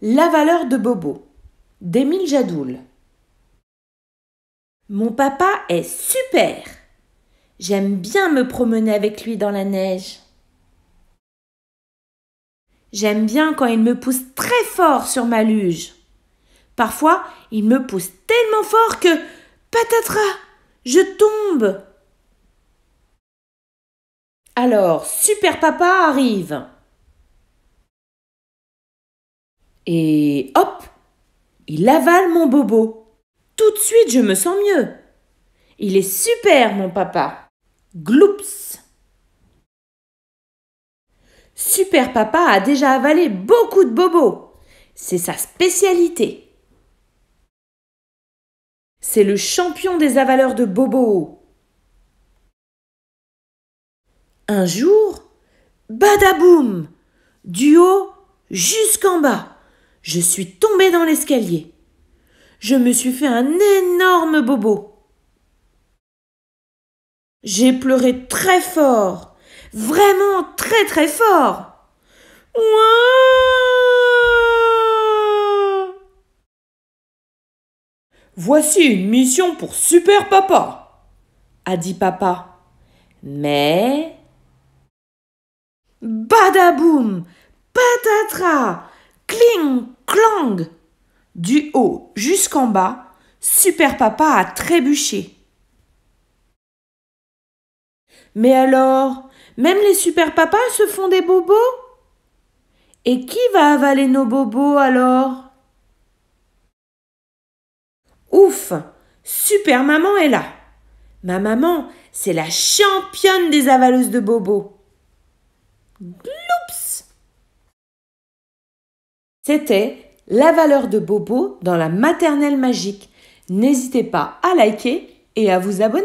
La valeur de Bobo d'Émile Jadoul. Mon papa est super. J'aime bien me promener avec lui dans la neige. J'aime bien quand il me pousse très fort sur ma luge. Parfois, il me pousse tellement fort que patatras, je tombe. Alors, super papa arrive. Et hop Il avale mon bobo. Tout de suite, je me sens mieux. Il est super, mon papa. Gloups Super papa a déjà avalé beaucoup de bobos. C'est sa spécialité. C'est le champion des avaleurs de bobos. Un jour, badaboum Du haut jusqu'en bas. Je suis tombée dans l'escalier. Je me suis fait un énorme bobo. J'ai pleuré très fort, vraiment très très fort. Voici une mission pour Super Papa, a dit Papa. Mais... Badaboum Patatra Cling du haut jusqu'en bas, Super Papa a trébuché. Mais alors, même les super papas se font des bobos Et qui va avaler nos bobos alors Ouf Super maman est là Ma maman, c'est la championne des avaleuses de bobos. Gloups C'était la valeur de Bobo dans la maternelle magique. N'hésitez pas à liker et à vous abonner.